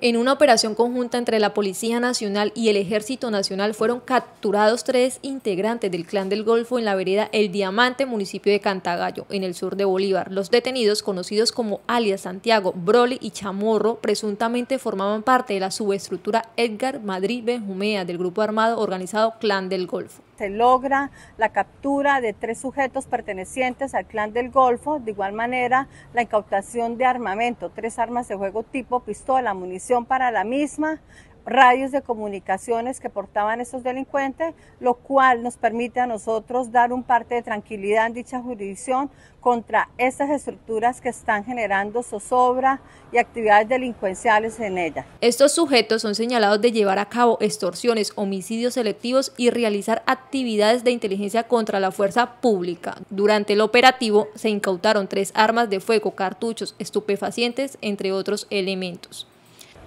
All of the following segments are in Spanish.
En una operación conjunta entre la Policía Nacional y el Ejército Nacional fueron capturados tres integrantes del Clan del Golfo en la vereda El Diamante, municipio de Cantagallo, en el sur de Bolívar. Los detenidos, conocidos como alias Santiago, Broly y Chamorro, presuntamente formaban parte de la subestructura Edgar Madrid Benjumea del grupo armado organizado Clan del Golfo se logra la captura de tres sujetos pertenecientes al clan del Golfo, de igual manera la incautación de armamento, tres armas de juego tipo pistola, munición para la misma, radios de comunicaciones que portaban estos delincuentes, lo cual nos permite a nosotros dar un parte de tranquilidad en dicha jurisdicción contra estas estructuras que están generando zozobra y actividades delincuenciales en ella. Estos sujetos son señalados de llevar a cabo extorsiones, homicidios selectivos y realizar actividades de inteligencia contra la fuerza pública. Durante el operativo se incautaron tres armas de fuego, cartuchos, estupefacientes, entre otros elementos.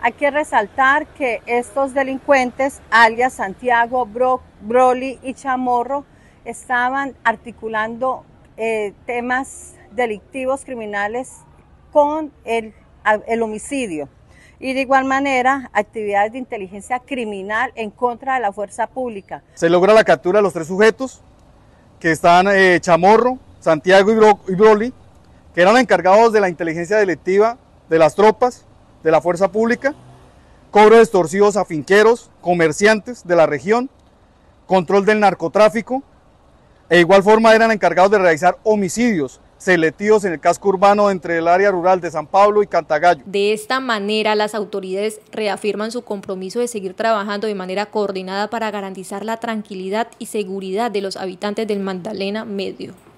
Hay que resaltar que estos delincuentes, alias Santiago, Bro, Broly y Chamorro, estaban articulando eh, temas delictivos criminales con el, homicidio y de igual manera actividades de inteligencia criminal en contra de la fuerza pública. Se logra la captura de los tres sujetos que están eh, Chamorro, Santiago y, y Broly, que eran encargados de la inteligencia delictiva de las tropas de la fuerza pública, cobro extorsivos a finqueros, comerciantes de la región, control del narcotráfico. E igual forma eran encargados de realizar homicidios selectivos en el casco urbano entre el área rural de San Pablo y Cantagallo. De esta manera, las autoridades reafirman su compromiso de seguir trabajando de manera coordinada para garantizar la tranquilidad y seguridad de los habitantes del Magdalena Medio.